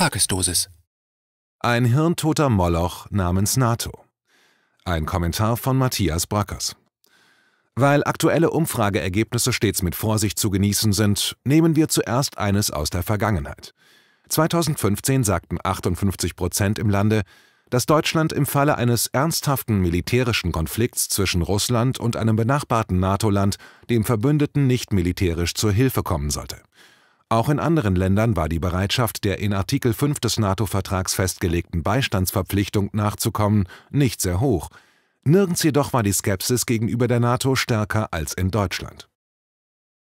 Tagesdosis. Ein hirntoter Moloch namens NATO. Ein Kommentar von Matthias Brackers. Weil aktuelle Umfrageergebnisse stets mit Vorsicht zu genießen sind, nehmen wir zuerst eines aus der Vergangenheit. 2015 sagten 58 Prozent im Lande, dass Deutschland im Falle eines ernsthaften militärischen Konflikts zwischen Russland und einem benachbarten NATO-Land dem Verbündeten nicht militärisch zur Hilfe kommen sollte. Auch in anderen Ländern war die Bereitschaft, der in Artikel 5 des NATO-Vertrags festgelegten Beistandsverpflichtung nachzukommen, nicht sehr hoch. Nirgends jedoch war die Skepsis gegenüber der NATO stärker als in Deutschland.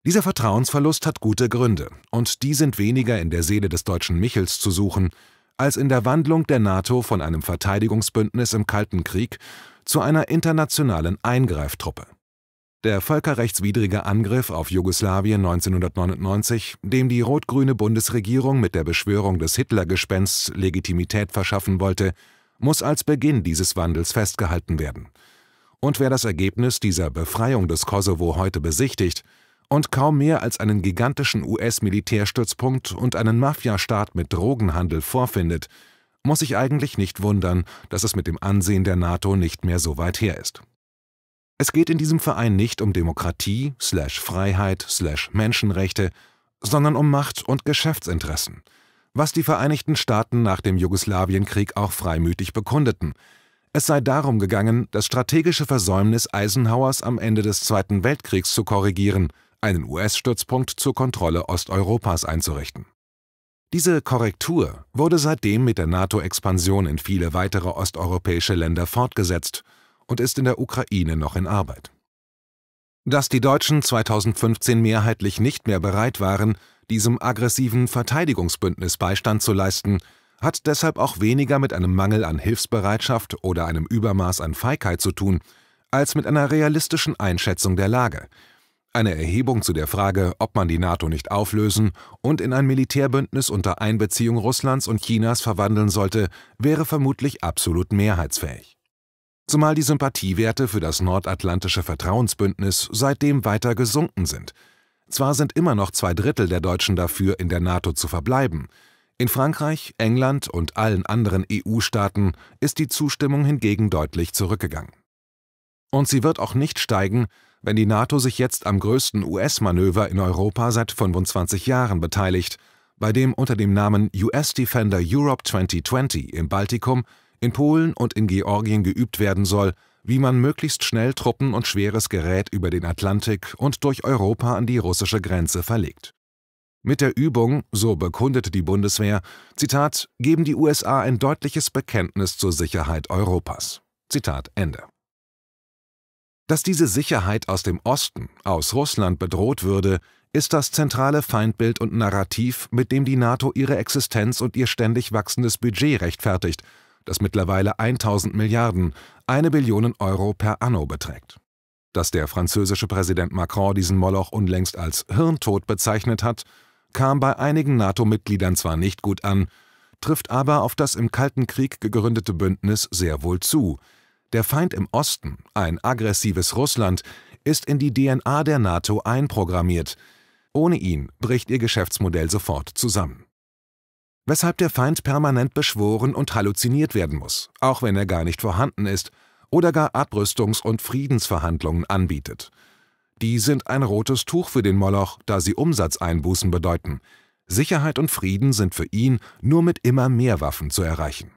Dieser Vertrauensverlust hat gute Gründe, und die sind weniger in der Seele des deutschen Michels zu suchen, als in der Wandlung der NATO von einem Verteidigungsbündnis im Kalten Krieg zu einer internationalen Eingreiftruppe. Der völkerrechtswidrige Angriff auf Jugoslawien 1999, dem die rot-grüne Bundesregierung mit der Beschwörung des Hitlergespensts Legitimität verschaffen wollte, muss als Beginn dieses Wandels festgehalten werden. Und wer das Ergebnis dieser Befreiung des Kosovo heute besichtigt und kaum mehr als einen gigantischen US-Militärstützpunkt und einen Mafiastaat mit Drogenhandel vorfindet, muss sich eigentlich nicht wundern, dass es mit dem Ansehen der NATO nicht mehr so weit her ist. Es geht in diesem Verein nicht um Demokratie, Freiheit, Menschenrechte, sondern um Macht- und Geschäftsinteressen, was die Vereinigten Staaten nach dem Jugoslawienkrieg auch freimütig bekundeten. Es sei darum gegangen, das strategische Versäumnis Eisenhowers am Ende des Zweiten Weltkriegs zu korrigieren, einen US-Stützpunkt zur Kontrolle Osteuropas einzurichten. Diese Korrektur wurde seitdem mit der NATO-Expansion in viele weitere osteuropäische Länder fortgesetzt – und ist in der Ukraine noch in Arbeit. Dass die Deutschen 2015 mehrheitlich nicht mehr bereit waren, diesem aggressiven Verteidigungsbündnis Beistand zu leisten, hat deshalb auch weniger mit einem Mangel an Hilfsbereitschaft oder einem Übermaß an Feigheit zu tun, als mit einer realistischen Einschätzung der Lage. Eine Erhebung zu der Frage, ob man die NATO nicht auflösen und in ein Militärbündnis unter Einbeziehung Russlands und Chinas verwandeln sollte, wäre vermutlich absolut mehrheitsfähig zumal die Sympathiewerte für das nordatlantische Vertrauensbündnis seitdem weiter gesunken sind. Zwar sind immer noch zwei Drittel der Deutschen dafür, in der NATO zu verbleiben, in Frankreich, England und allen anderen EU-Staaten ist die Zustimmung hingegen deutlich zurückgegangen. Und sie wird auch nicht steigen, wenn die NATO sich jetzt am größten US-Manöver in Europa seit 25 Jahren beteiligt, bei dem unter dem Namen US Defender Europe 2020 im Baltikum in Polen und in Georgien geübt werden soll, wie man möglichst schnell Truppen und schweres Gerät über den Atlantik und durch Europa an die russische Grenze verlegt. Mit der Übung, so bekundete die Bundeswehr, Zitat, geben die USA ein deutliches Bekenntnis zur Sicherheit Europas. Zitat Ende. Dass diese Sicherheit aus dem Osten, aus Russland bedroht würde, ist das zentrale Feindbild und Narrativ, mit dem die NATO ihre Existenz und ihr ständig wachsendes Budget rechtfertigt, das mittlerweile 1000 Milliarden, eine Billion Euro per anno beträgt. Dass der französische Präsident Macron diesen Moloch unlängst als Hirntod bezeichnet hat, kam bei einigen NATO-Mitgliedern zwar nicht gut an, trifft aber auf das im Kalten Krieg gegründete Bündnis sehr wohl zu. Der Feind im Osten, ein aggressives Russland, ist in die DNA der NATO einprogrammiert. Ohne ihn bricht ihr Geschäftsmodell sofort zusammen weshalb der Feind permanent beschworen und halluziniert werden muss, auch wenn er gar nicht vorhanden ist oder gar Abrüstungs- und Friedensverhandlungen anbietet. Die sind ein rotes Tuch für den Moloch, da sie Umsatzeinbußen bedeuten. Sicherheit und Frieden sind für ihn nur mit immer mehr Waffen zu erreichen.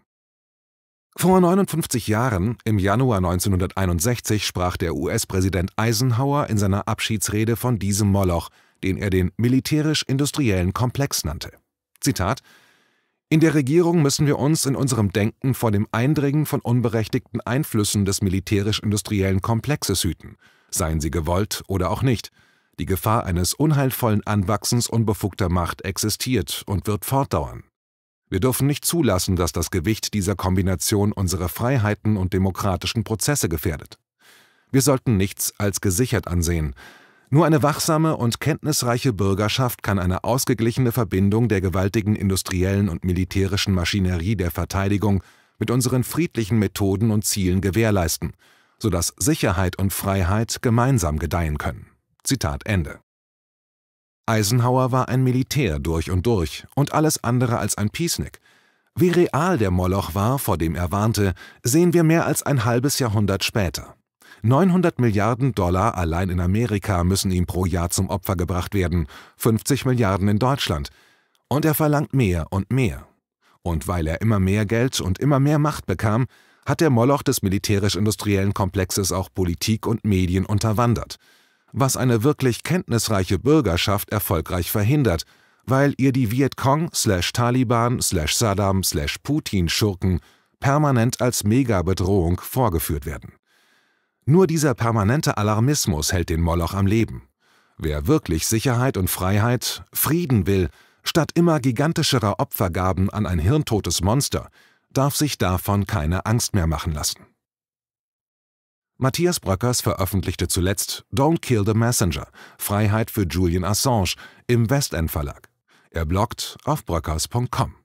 Vor 59 Jahren, im Januar 1961, sprach der US-Präsident Eisenhower in seiner Abschiedsrede von diesem Moloch, den er den militärisch-industriellen Komplex nannte. Zitat in der Regierung müssen wir uns in unserem Denken vor dem Eindringen von unberechtigten Einflüssen des militärisch-industriellen Komplexes hüten, seien sie gewollt oder auch nicht. Die Gefahr eines unheilvollen Anwachsens unbefugter Macht existiert und wird fortdauern. Wir dürfen nicht zulassen, dass das Gewicht dieser Kombination unsere Freiheiten und demokratischen Prozesse gefährdet. Wir sollten nichts als gesichert ansehen, nur eine wachsame und kenntnisreiche Bürgerschaft kann eine ausgeglichene Verbindung der gewaltigen industriellen und militärischen Maschinerie der Verteidigung mit unseren friedlichen Methoden und Zielen gewährleisten, sodass Sicherheit und Freiheit gemeinsam gedeihen können. Zitat Ende. Eisenhower war ein Militär durch und durch und alles andere als ein Piesnick. Wie real der Moloch war, vor dem er warnte, sehen wir mehr als ein halbes Jahrhundert später. 900 Milliarden Dollar allein in Amerika müssen ihm pro Jahr zum Opfer gebracht werden, 50 Milliarden in Deutschland. Und er verlangt mehr und mehr. Und weil er immer mehr Geld und immer mehr Macht bekam, hat der Moloch des militärisch-industriellen Komplexes auch Politik und Medien unterwandert, was eine wirklich kenntnisreiche Bürgerschaft erfolgreich verhindert, weil ihr die Vietcong slash Taliban slash Saddam slash Putin Schurken permanent als Megabedrohung vorgeführt werden. Nur dieser permanente Alarmismus hält den Moloch am Leben. Wer wirklich Sicherheit und Freiheit, Frieden will, statt immer gigantischerer Opfergaben an ein hirntotes Monster, darf sich davon keine Angst mehr machen lassen. Matthias Bröckers veröffentlichte zuletzt Don't Kill the Messenger – Freiheit für Julian Assange im Westend Verlag. Er bloggt auf bröckers.com.